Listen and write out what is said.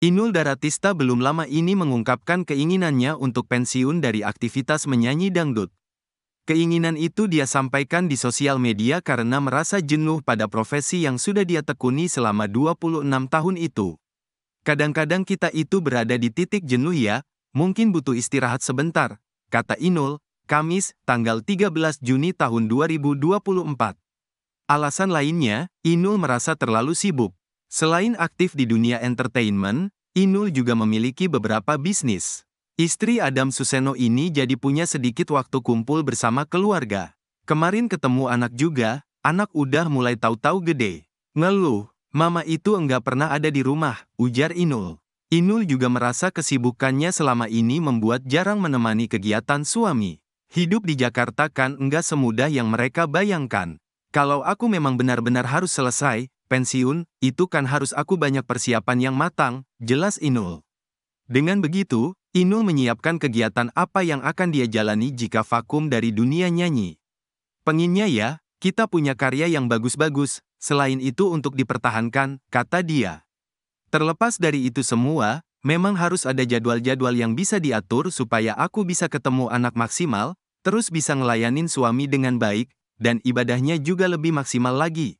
Inul Daratista belum lama ini mengungkapkan keinginannya untuk pensiun dari aktivitas menyanyi dangdut. Keinginan itu dia sampaikan di sosial media karena merasa jenuh pada profesi yang sudah dia tekuni selama 26 tahun itu. Kadang-kadang kita itu berada di titik jenuh ya, mungkin butuh istirahat sebentar, kata Inul, Kamis, tanggal 13 Juni tahun 2024. Alasan lainnya, Inul merasa terlalu sibuk. Selain aktif di dunia entertainment, Inul juga memiliki beberapa bisnis. Istri Adam Suseno ini jadi punya sedikit waktu kumpul bersama keluarga. Kemarin ketemu anak juga, anak udah mulai tahu-tahu gede. Ngeluh, mama itu enggak pernah ada di rumah, ujar Inul. Inul juga merasa kesibukannya selama ini membuat jarang menemani kegiatan suami. Hidup di Jakarta kan enggak semudah yang mereka bayangkan. Kalau aku memang benar-benar harus selesai, pensiun, itu kan harus aku banyak persiapan yang matang, jelas Inul. Dengan begitu, Inul menyiapkan kegiatan apa yang akan dia jalani jika vakum dari dunia nyanyi. Penginnya ya, kita punya karya yang bagus-bagus, selain itu untuk dipertahankan, kata dia. Terlepas dari itu semua, memang harus ada jadwal-jadwal yang bisa diatur supaya aku bisa ketemu anak maksimal, terus bisa ngelayanin suami dengan baik, dan ibadahnya juga lebih maksimal lagi.